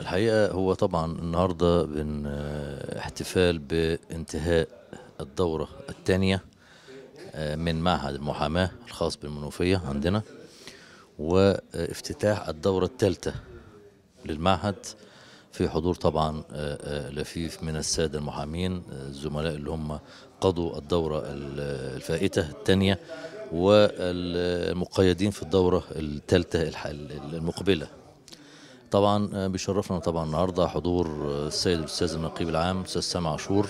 الحقيقة هو طبعا النهاردة بن آه، احتفال بانتهاء الدورة الثانية آه، من معهد المحاماة الخاص بالمنوفية عندنا وافتتاح الدورة الثالثة للمعهد في حضور طبعا آه، آه، لفيف من الساده المحامين آه، الزملاء اللي هم قضوا الدوره الفائته الثانيه والمقيدين في الدوره الثالثه المقبله طبعا بيشرفنا طبعا النهارده حضور السيد الاستاذ النقيب العام استاذ سامي عاشور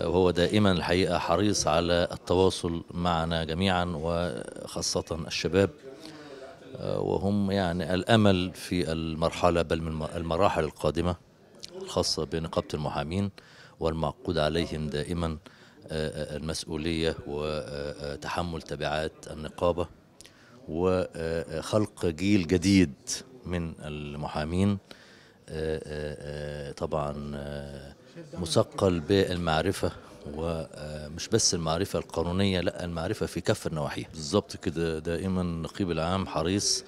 وهو دائما الحقيقه حريص على التواصل معنا جميعا وخاصه الشباب آه، وهم يعني الأمل في المرحلة بل من المراحل القادمة الخاصة بنقابة المحامين والمعقود عليهم دائما آه، آه، المسؤولية وتحمل تبعات النقابة وخلق جيل جديد من المحامين طبعا مثقل بالمعرفة ومش بس المعرفة القانونية لا المعرفة في كافة النواحي بالضبط كده دائما النقيب العام حريص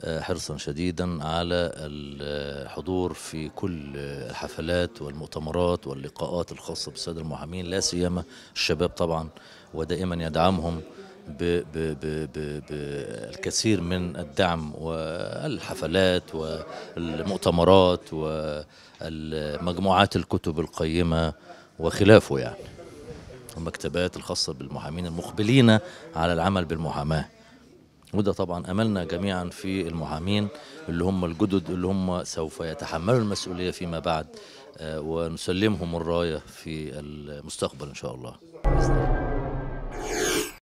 آه، حرصا شديدا على الحضور في كل الحفلات والمؤتمرات واللقاءات الخاصة بالسادة المحامين لا سيما الشباب طبعا ودائما يدعمهم بالكثير من الدعم والحفلات والمؤتمرات والمجموعات الكتب القيمة وخلافه يعني المكتبات الخاصة بالمحامين المقبلين على العمل بالمحاماة وده طبعا أملنا جميعا في المحامين اللي هم الجدد اللي هم سوف يتحملوا المسؤولية فيما بعد آه، ونسلمهم الراية في المستقبل إن شاء الله